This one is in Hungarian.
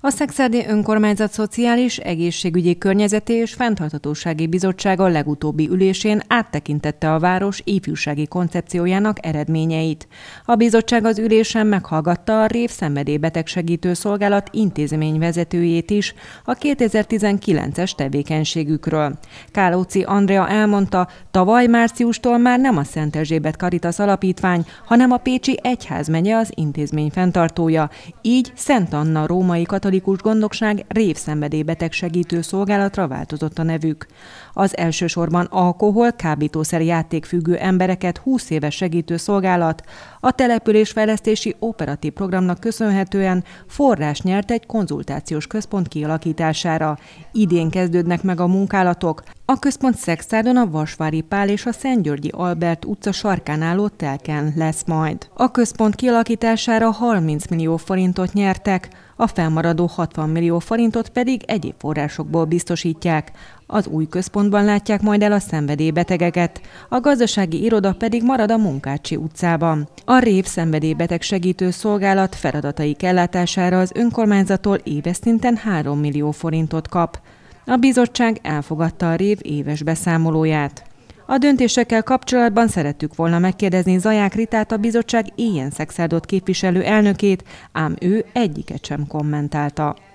A Szexádi Önkormányzat Szociális, Egészségügyi Környezeti és Fenntarthatósági Bizottsága legutóbbi ülésén áttekintette a város ifjúsági koncepciójának eredményeit. A bizottság az ülésen meghallgatta a Rév Szenvedélybetegsegítő Szolgálat intézményvezetőjét is a 2019-es tevékenységükről. Kálóci Andrea elmondta, tavaly márciustól már nem a Szent Erzsébet Karitas Alapítvány, hanem a Pécsi Egyházmegye az intézmény fenntartója, így Szent Anna római katolikus katolikus gondnokság révszenvedélybeteg segítő szolgálatra változott a nevük. Az elsősorban alkohol, kábítószer játékfüggő embereket 20 éves segítő szolgálat a településfejlesztési operatív programnak köszönhetően forrás nyert egy konzultációs központ kialakítására. Idén kezdődnek meg a munkálatok. A központ Szexárdon a Vasvári Pál és a Szentgyörgyi Albert utca sarkán álló telken lesz majd. A központ kialakítására 30 millió forintot nyertek, a felmaradó 60 millió forintot pedig egyéb forrásokból biztosítják. Az új központban látják majd el a szenvedélybetegeket, a gazdasági iroda pedig marad a Munkácsi utcában. A RÉV szenvedélybeteg segítő szolgálat feladatai kellátására az önkormányzattól éves szinten 3 millió forintot kap. A bizottság elfogadta a RÉV éves beszámolóját. A döntésekkel kapcsolatban szerettük volna megkérdezni Zaják Ritát, a bizottság ilyen szexárdott képviselő elnökét, ám ő egyiket sem kommentálta.